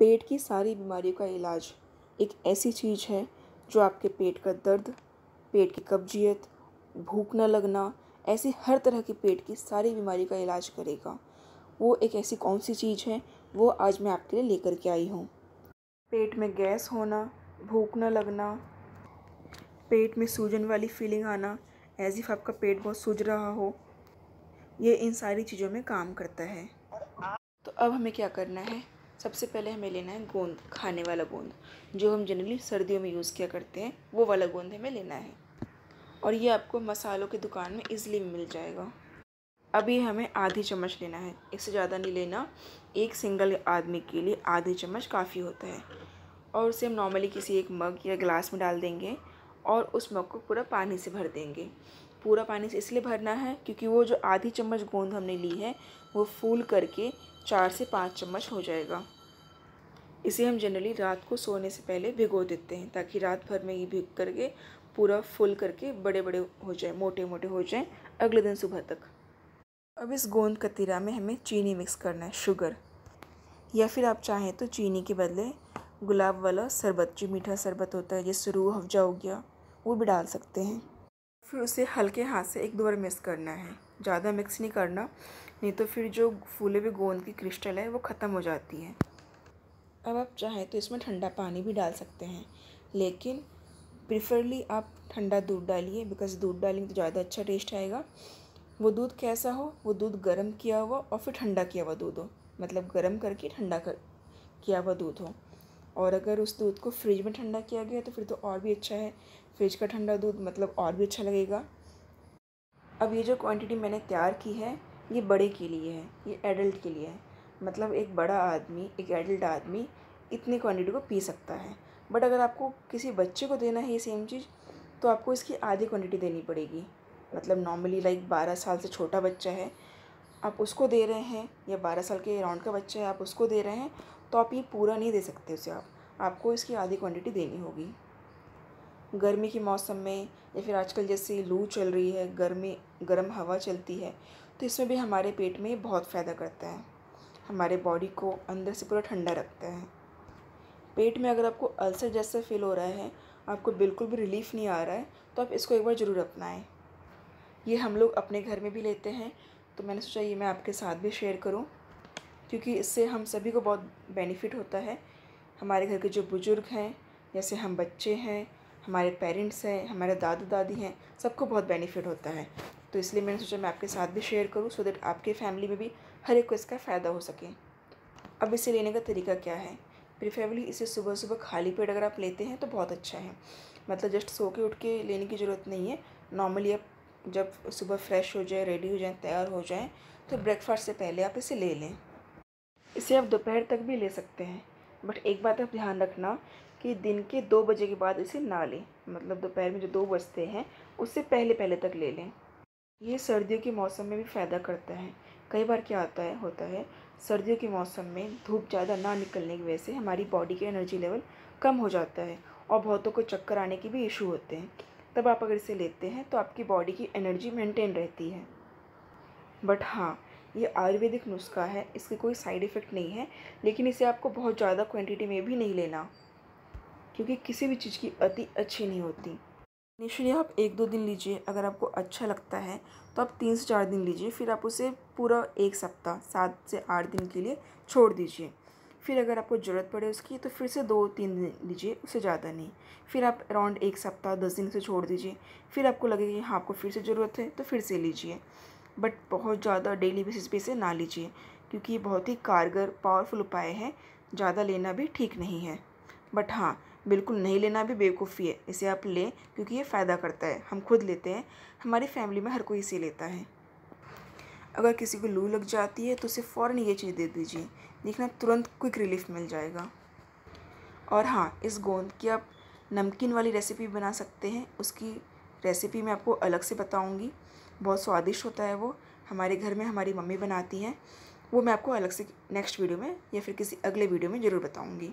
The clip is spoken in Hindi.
पेट की सारी बीमारियों का इलाज एक ऐसी चीज़ है जो आपके पेट का दर्द पेट की कब्जियत भूख न लगना ऐसी हर तरह की पेट की सारी बीमारी का इलाज करेगा वो एक ऐसी कौन सी चीज़ है वो आज मैं आपके लिए लेकर के आई हूँ पेट में गैस होना भूख न लगना पेट में सूजन वाली फीलिंग आना एज इफ आपका पेट बहुत सूज रहा हो ये इन सारी चीज़ों में काम करता है तो अब हमें क्या करना है सबसे पहले हमें लेना है गोंद खाने वाला गोंद जो हम जनरली सर्दियों में यूज़ किया करते हैं वो वाला गोंद हमें लेना है और ये आपको मसालों की दुकान में इजली मिल जाएगा अभी हमें आधी चम्मच लेना है इससे ज़्यादा नहीं लेना एक सिंगल आदमी के लिए आधी चम्मच काफ़ी होता है और उसे हम नॉर्मली किसी एक मग या ग्लास में डाल देंगे और उस मग को पूरा पानी से भर देंगे पूरा पानी से इसलिए भरना है क्योंकि वो जो आधी चम्मच गोंद हमने ली है वो फूल करके चार से पाँच चम्मच हो जाएगा इसे हम जनरली रात को सोने से पहले भिगो देते हैं ताकि रात भर में ये भिग करके पूरा फुल करके बड़े बड़े हो जाए मोटे मोटे हो जाए अगले दिन सुबह तक अब इस गोंद कतीरा में हमें चीनी मिक्स करना है शुगर या फिर आप चाहें तो चीनी के बदले गुलाब वाला शरबत जो मीठा शरबत होता है जिससे रूह हफ्जा हो गया वो भी डाल सकते हैं फिर उसे हल्के हाथ से एक दो बार मिक्स करना है ज़्यादा मिक्स नहीं करना नहीं तो फिर जो फूले हुए गोंद की क्रिस्टल है वो ख़त्म हो जाती है अब आप चाहें तो इसमें ठंडा पानी भी डाल सकते हैं लेकिन प्रिफरली आप ठंडा दूध डालिए बिकॉज दूध डालेंगे तो ज़्यादा अच्छा टेस्ट आएगा वो दूध कैसा हो वो दूध गर्म किया हुआ और फिर ठंडा किया हुआ दूध हो मतलब गर्म करके ठंडा कर किया हुआ दूध हो और अगर उस दूध को फ्रिज में ठंडा किया गया तो फिर तो और भी अच्छा है फ्रिज का ठंडा दूध मतलब और भी अच्छा लगेगा अब ये जो क्वांटिटी मैंने तैयार की है ये बड़े के लिए है ये एडल्ट के लिए है मतलब एक बड़ा आदमी एक एडल्ट आदमी इतनी क्वांटिटी को पी सकता है बट अगर आपको किसी बच्चे को देना है ये सेम चीज़ तो आपको इसकी आधी क्वांटिटी देनी पड़ेगी मतलब नॉर्मली लाइक बारह साल से छोटा बच्चा है आप उसको दे रहे हैं या बारह साल के अराउंड का बच्चा है आप उसको दे रहे हैं तो आप ये पूरा नहीं दे सकते उसे आप आपको इसकी आधी क्वांटिटी देनी होगी गर्मी के मौसम में या फिर आजकल जैसे लू चल रही है गर्मी गर्म हवा चलती है तो इसमें भी हमारे पेट में बहुत फ़ायदा करता है हमारे बॉडी को अंदर से पूरा ठंडा रखता है पेट में अगर आपको अल्सर जैसा फील हो रहा है आपको बिल्कुल भी रिलीफ नहीं आ रहा है तो आप इसको एक बार ज़रूर अपनाएं ये हम लोग अपने घर में भी लेते हैं तो मैंने सोचा ये मैं आपके साथ भी शेयर करूँ क्योंकि इससे हम सभी को बहुत बेनिफिट होता है हमारे घर के जो बुज़ुर्ग हैं जैसे हम बच्चे हैं हमारे पेरेंट्स हैं हमारे दादू दादी हैं सबको बहुत बेनिफिट होता है तो इसलिए मैंने सोचा मैं आपके साथ भी शेयर करूँ सो दैट आपके फैमिली में भी हर एक को इसका फ़ायदा हो सके अब इसे लेने का तरीका क्या है प्रिफेबली इसे सुबह सुबह खाली पेट अगर आप लेते हैं तो बहुत अच्छा है मतलब जस्ट सो के उठ के लेने की ज़रूरत नहीं है नॉर्मली आप जब सुबह फ्रेश हो जाए रेडी हो जाए तैयार हो जाए तो ब्रेकफास्ट से पहले आप इसे ले लें इसे आप दोपहर तक भी ले सकते हैं बट एक बात आप ध्यान रखना कि दिन के दो बजे के बाद इसे ना लें मतलब दोपहर में जो दो बजते हैं उससे पहले पहले तक ले लें ये सर्दियों के मौसम में भी फ़ायदा करता है कई बार क्या आता है होता है सर्दियों के मौसम में धूप ज़्यादा ना निकलने की वजह से हमारी बॉडी के एनर्जी लेवल कम हो जाता है और बहुतों को चक्कर आने के भी इशू होते हैं तब आप अगर इसे लेते हैं तो आपकी बॉडी की एनर्जी मेंटेन रहती है बट हाँ ये आयुर्वेदिक नुस्खा है इसके कोई साइड इफ़ेक्ट नहीं है लेकिन इसे आपको बहुत ज़्यादा क्वांटिटी में भी नहीं लेना क्योंकि किसी भी चीज़ की अति अच्छी नहीं होती इनिशियली आप एक दो दिन लीजिए अगर आपको अच्छा लगता है तो आप तीन से चार दिन लीजिए फिर आप उसे पूरा एक सप्ताह सात से आठ दिन के लिए छोड़ दीजिए फिर अगर आपको ज़रूरत पड़े उसकी तो फिर से दो तीन दिन लीजिए उससे ज़्यादा नहीं फिर आप अराउंड एक सप्ताह दस दिन से छोड़ दीजिए फिर आपको लगे कि हाँ आपको फिर से ज़रूरत है तो फिर से लीजिए बट बहुत ज़्यादा डेली बेसिस पे इसे ना लीजिए क्योंकि ये बहुत ही कारगर पावरफुल उपाय है ज़्यादा लेना भी ठीक नहीं है बट हाँ बिल्कुल नहीं लेना भी बेवकूफ़ी है इसे आप लें क्योंकि ये फ़ायदा करता है हम खुद लेते हैं हमारी फैमिली में हर कोई इसे लेता है अगर किसी को लू लग जाती है तो उसे फ़ौर ये चीज़ दे दीजिए देखना तुरंत क्विक रिलीफ मिल जाएगा और हाँ इस गोंद की आप नमकीन वाली रेसिपी बना सकते हैं उसकी रेसिपी मैं आपको अलग से बताऊँगी बहुत स्वादिष्ट होता है वो हमारे घर में हमारी मम्मी बनाती हैं वो मैं आपको अलग से नेक्स्ट वीडियो में या फिर किसी अगले वीडियो में ज़रूर बताऊँगी